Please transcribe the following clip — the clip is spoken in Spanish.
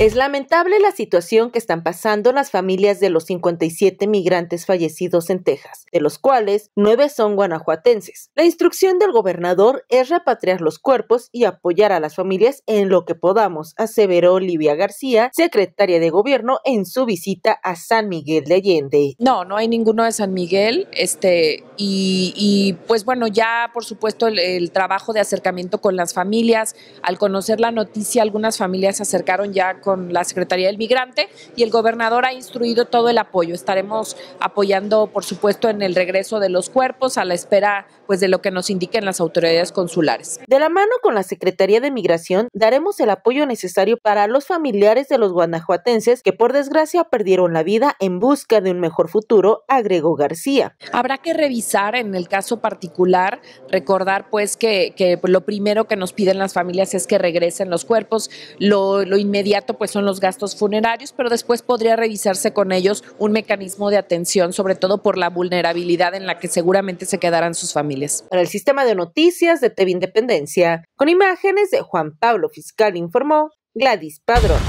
Es lamentable la situación que están pasando las familias de los 57 migrantes fallecidos en Texas, de los cuales nueve son guanajuatenses. La instrucción del gobernador es repatriar los cuerpos y apoyar a las familias en lo que podamos, aseveró Olivia García, secretaria de gobierno, en su visita a San Miguel de Allende. No, no hay ninguno de San Miguel, este, y, pues bueno, ya por supuesto el, trabajo de acercamiento con las familias, al conocer la noticia, algunas familias se acercaron ya con con la Secretaría del Migrante y el gobernador ha instruido todo el apoyo. Estaremos apoyando, por supuesto, en el regreso de los cuerpos a la espera pues, de lo que nos indiquen las autoridades consulares. De la mano con la Secretaría de Migración daremos el apoyo necesario para los familiares de los guanajuatenses que por desgracia perdieron la vida en busca de un mejor futuro, agregó García. Habrá que revisar en el caso particular, recordar pues que, que lo primero que nos piden las familias es que regresen los cuerpos, lo, lo inmediato pues son los gastos funerarios, pero después podría revisarse con ellos un mecanismo de atención, sobre todo por la vulnerabilidad en la que seguramente se quedarán sus familias. Para el sistema de noticias de TV Independencia, con imágenes de Juan Pablo Fiscal informó Gladys Padrón.